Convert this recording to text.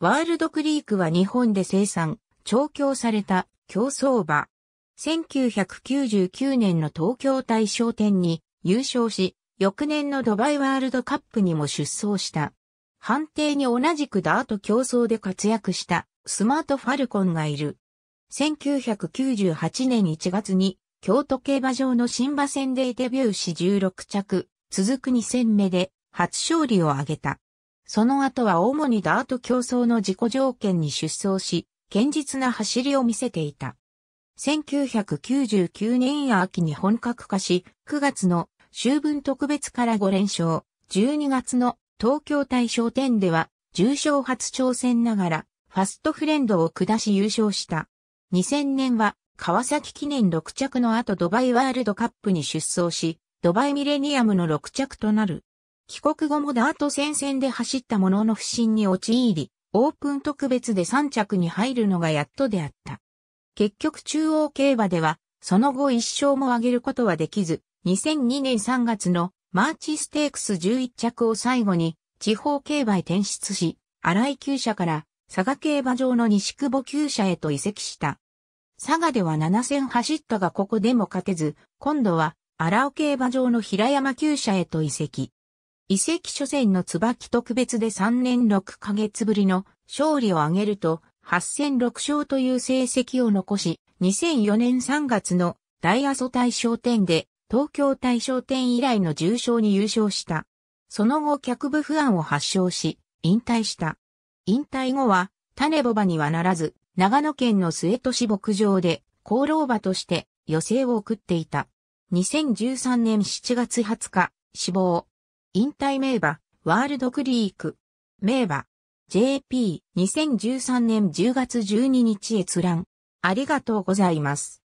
ワールドクリークは日本で生産、調教された競争馬。1999年の東京大賞典に優勝し、翌年のドバイワールドカップにも出走した。判定に同じくダート競争で活躍したスマートファルコンがいる。1998年1月に京都競馬場の新馬戦でデビューし16着、続く2戦目で初勝利を挙げた。その後は主にダート競争の自己条件に出走し、堅実な走りを見せていた。1999年秋に本格化し、9月の秋分特別から5連勝、12月の東京大賞典では、重賞初挑戦ながら、ファストフレンドを下し優勝した。2000年は、川崎記念6着の後ドバイワールドカップに出走し、ドバイミレニアムの6着となる。帰国後もダート戦線で走ったものの不審に陥り、オープン特別で3着に入るのがやっとであった。結局中央競馬では、その後一勝も挙げることはできず、2002年3月のマーチステークス11着を最後に地方競馬へ転出し、荒井厩舎から佐賀競馬場の西久保厩舎へと移籍した。佐賀では7戦走ったがここでも勝てず、今度は荒尾競馬場の平山厩舎へと移籍。遺跡初戦の椿特別で3年6ヶ月ぶりの勝利を挙げると、8戦6勝という成績を残し、2004年3月の大阿蘇大賞典で東京大賞典以来の重賞に優勝した。その後脚部不安を発症し、引退した。引退後は、種ボバにはならず、長野県の末都市牧場で、功労馬として、余生を送っていた。2013年7月20日、死亡。引退名馬、ワールドクリーク。名馬、JP、2013年10月12日閲覧。ありがとうございます。